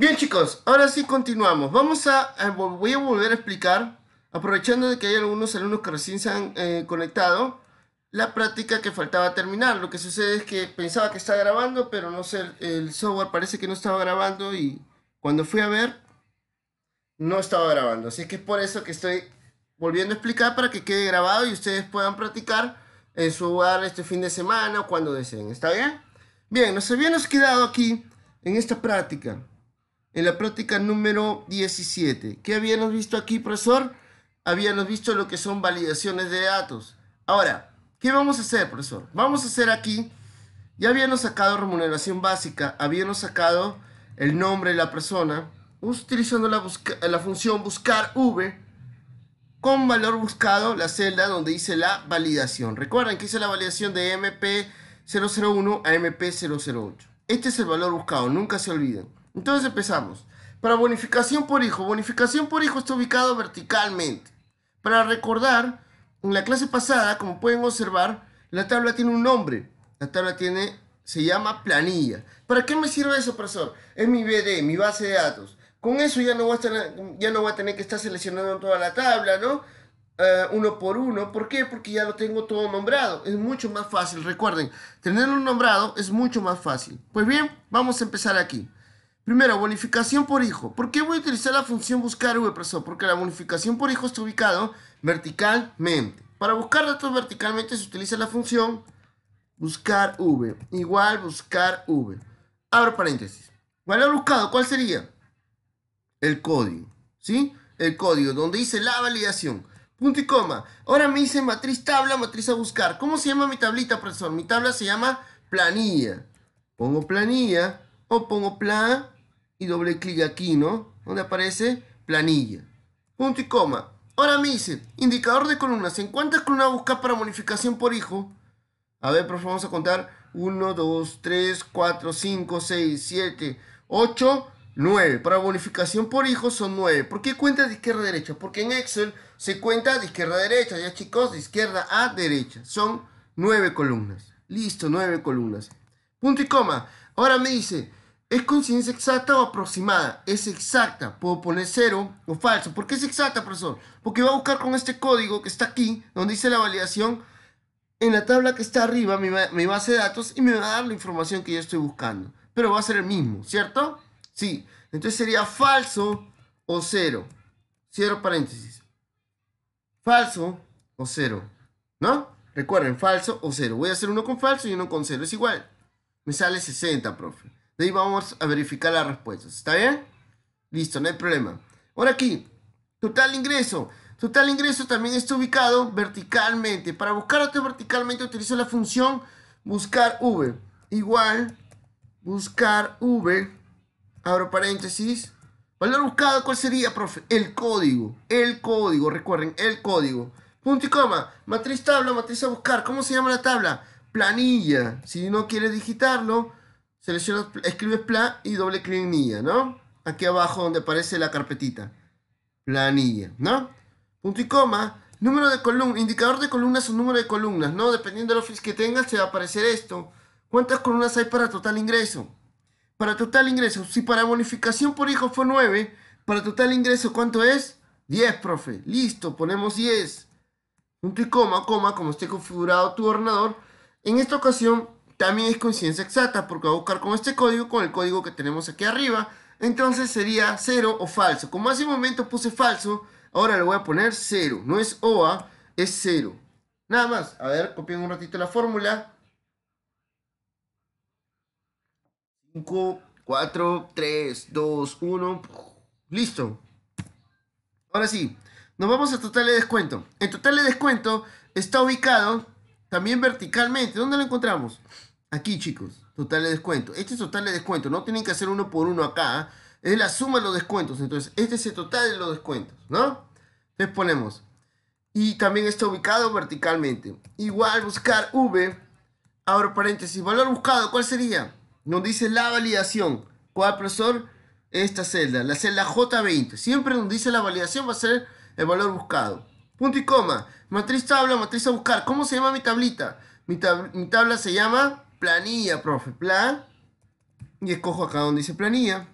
Bien chicos, ahora sí continuamos. Vamos a, eh, voy a volver a explicar, aprovechando de que hay algunos alumnos que recién se han eh, conectado, la práctica que faltaba terminar. Lo que sucede es que pensaba que estaba grabando, pero no sé, el software parece que no estaba grabando y cuando fui a ver, no estaba grabando. Así que es por eso que estoy volviendo a explicar para que quede grabado y ustedes puedan practicar en su hogar este fin de semana o cuando deseen. ¿Está bien? Bien, nos habíamos quedado aquí en esta práctica en la práctica número 17. ¿Qué habíamos visto aquí, profesor? Habíamos visto lo que son validaciones de datos. Ahora, ¿qué vamos a hacer, profesor? Vamos a hacer aquí, ya habíamos sacado remuneración básica, habíamos sacado el nombre de la persona, utilizando la, función buscar v, con valor buscado, la celda donde dice la validación. Recuerden que hice la validación de MP001 a MP008. Este es el valor buscado, nunca se olviden. Entonces empezamos. Para bonificación por hijo. Bonificación por hijo está ubicado verticalmente. Para recordar, en la clase pasada, como pueden observar, la tabla tiene un nombre. La tabla tiene, se llama planilla. ¿Para qué me sirve eso, profesor? Es mi BD, mi base de datos. Con eso ya no voy a, ya no voy a tener que estar seleccionando toda la tabla, ¿no? Eh, uno por uno. ¿Por qué? Porque ya lo tengo todo nombrado. Es mucho más fácil. Recuerden, tenerlo nombrado es mucho más fácil. Pues bien, vamos a empezar aquí. Primero, bonificación por hijo. ¿Por qué voy a utilizar la función buscar profesor? Porque la bonificación por hijo está ubicado verticalmente. Para buscar datos verticalmente se utiliza la función buscar v igual buscar v. Abro paréntesis. Valor buscado, ¿cuál sería? El código, ¿sí? El código, donde dice la validación. Punto y coma. Ahora me dice matriz tabla, matriz a buscar. ¿Cómo se llama mi tablita, profesor? Mi tabla se llama planilla. Pongo planilla o pongo plan y doble clic aquí, ¿no? Donde aparece planilla. Punto y coma. Ahora me dice, indicador de columnas. ¿En cuántas columnas buscar para bonificación por hijo? A ver, por vamos a contar. 1, 2, 3, 4, 5, 6, 7, 8, 9. Para bonificación por hijo son 9. ¿Por qué cuenta de izquierda a derecha? Porque en Excel se cuenta de izquierda a derecha, ya chicos, de izquierda a derecha. Son 9 columnas. Listo, 9 columnas. Punto y coma. Ahora me dice, ¿Es coincidencia exacta o aproximada? Es exacta. Puedo poner cero o falso. ¿Por qué es exacta, profesor? Porque va a buscar con este código que está aquí, donde dice la validación, en la tabla que está arriba, mi, base de datos, y me va a dar la información que yo estoy buscando. Pero va a ser el mismo, ¿cierto? Sí. Entonces sería falso o cero. Cierro paréntesis. Falso o cero. ¿No? Recuerden, falso o cero. Voy a hacer uno con falso y uno con cero. Es igual. Me sale 60, profe. De ahí vamos a verificar las respuestas. ¿Está bien? Listo, no hay problema. Ahora aquí, total ingreso. Total ingreso también está ubicado verticalmente. Para buscarlo verticalmente utilizo la función buscar V. Igual, buscar V, abro paréntesis. Valor buscado, ¿cuál sería, profe? El código. El código, recuerden, el código. Punto y coma. Matriz tabla, matriz a buscar. ¿Cómo se llama la tabla? Planilla. Si no quieres digitarlo, seleccionas, escribes plan y doble clic en niña, ¿no? Aquí abajo donde aparece la carpetita. Planilla, ¿no? Punto y coma. Número de columna, indicador de columnas o número de columnas, ¿no? Dependiendo de los que tengas, Se va a aparecer esto. ¿Cuántas columnas hay para total ingreso? Para total ingreso, si para bonificación por hijo fue 9, para total ingreso, ¿cuánto es? 10, profe. Listo, ponemos 10. Punto y coma, coma, como esté configurado tu ordenador. En esta ocasión, también es coincidencia exacta porque va a buscar con este código, con el código que tenemos aquí arriba. Entonces sería 0 o falso. Como hace un momento puse falso, ahora le voy a poner 0. No es OA, es 0. Nada más. A ver, copien un ratito la fórmula. 5, 4, 3, 2, 1. Listo. Ahora sí, nos vamos a total de descuento. El total de descuento está ubicado también verticalmente. ¿Dónde lo encontramos? Aquí, chicos, total de descuento. Este es total de descuento. No tienen que hacer uno por uno acá. ¿ah? Es la suma de los descuentos. Entonces, este es el total de los descuentos, ¿no? Entonces ponemos. Y también está ubicado verticalmente. Igual buscar V. Ahora paréntesis. Valor buscado, ¿cuál sería? Nos dice la validación. ¿Cuál, profesor? Esta celda, la celda J20. Siempre donde dice la validación va a ser el valor buscado. Punto y coma. Matriz tabla, matriz a buscar. ¿Cómo se llama mi tablita? mi tabla se llama planilla, profe, plan. Y escojo acá donde dice planilla.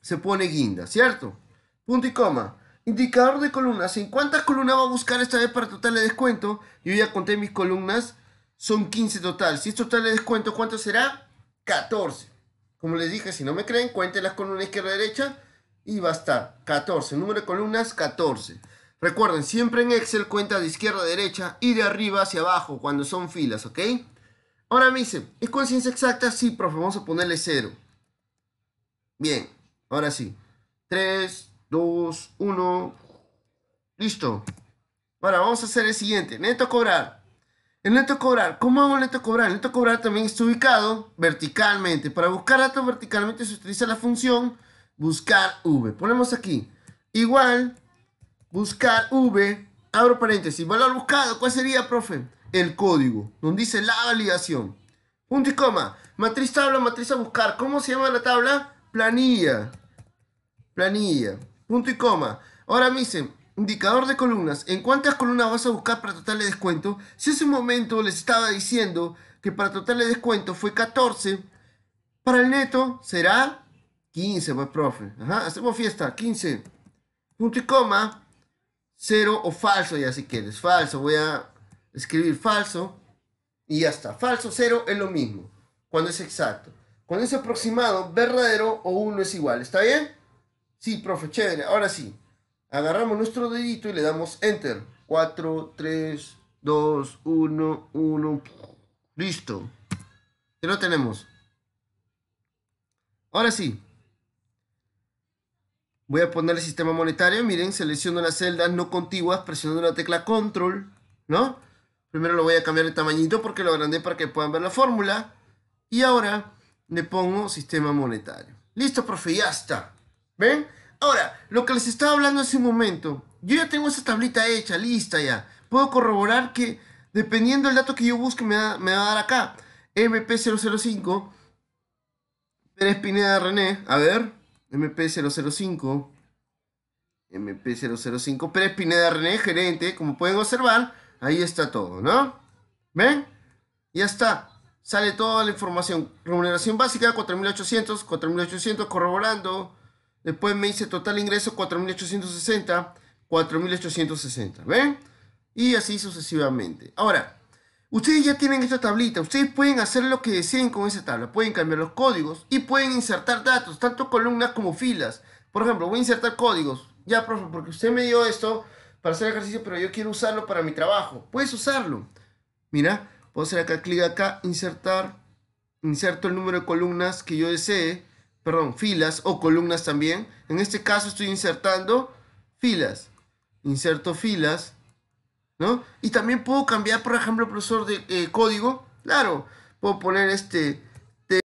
Se pone guinda, ¿cierto? Punto y coma. Indicador de columnas. ¿En cuántas columnas va a buscar esta vez para total de descuento? Yo ya conté mis columnas. Son 15 total. Si es total de descuento, ¿cuánto será? 14. Como les dije, si no me creen, cuenten las columnas izquierda-derecha y va a estar 14. Número de columnas, 14. Recuerden, siempre en Excel cuenta de izquierda a derecha y de arriba hacia abajo cuando son filas, ¿ok? Ahora me dice, ¿es conciencia exacta? Sí, profe, vamos a ponerle cero. Bien, ahora sí. 3, 2, 1. Listo. Ahora vamos a hacer el siguiente. Neto cobrar. El neto cobrar. ¿Cómo hago el neto cobrar? El neto cobrar también está ubicado verticalmente. Para buscar datos verticalmente se utiliza la función buscar v. Ponemos aquí. Igual, buscar v abro paréntesis, valor buscado, ¿cuál sería, profe? El código, donde dice la validación. Punto y coma, matriz tabla, matriz a buscar. ¿Cómo se llama la tabla? Planilla. Planilla. Punto y coma. Ahora me dice indicador de columnas. ¿En cuántas columnas vas a buscar para total de descuento? Si hace un momento les estaba diciendo que para total de descuento fue 14, para el neto será 15, pues profe. Ajá, hacemos fiesta, 15. Punto y coma cero o falso, ya si quieres, falso, voy a escribir falso y ya está. Falso, cero es lo mismo, cuando es exacto. Cuando es aproximado, verdadero o uno es igual, ¿está bien? Sí, profe, chévere, ahora sí. Agarramos nuestro dedito y le damos enter. 4, 3, 2, 1, 1. Listo. Ya lo tenemos. Ahora sí, Voy a poner el sistema monetario. Miren, selecciono las celdas no contiguas presionando la tecla control, ¿no? Primero lo voy a cambiar de tamañito porque lo agrandé para que puedan ver la fórmula. Y ahora le pongo sistema monetario. Listo, profe, ya está. ¿Ven? Ahora, lo que les estaba hablando hace un momento. Yo ya tengo esa tablita hecha, lista ya. Puedo corroborar que dependiendo del dato que yo busque me, me va a dar acá. MP005. Pérez Pineda René. A ver. MP005. MP005. Pérez Pineda René, gerente. Como pueden observar, ahí está todo, ¿no? ¿Ven? Ya está. Sale toda la información. Remuneración básica, 4.800, 4.800 corroborando. Después me dice total ingreso, 4.860, 4.860. ¿Ven? Y así sucesivamente. Ahora, Ustedes ya tienen esta tablita, ustedes pueden hacer lo que deseen con esa tabla, pueden cambiar los códigos y pueden insertar datos, tanto columnas como filas. Por ejemplo, voy a insertar códigos. Ya, profe, porque usted me dio esto para hacer ejercicio, pero yo quiero usarlo para mi trabajo. Puedes usarlo. Mira, puedo hacer acá, clic acá, insertar. Inserto el número de columnas que yo desee, perdón, filas o columnas también. En este caso estoy insertando filas. Inserto filas ¿no? Y también puedo cambiar, por ejemplo, el profesor de eh, código, claro, puedo poner este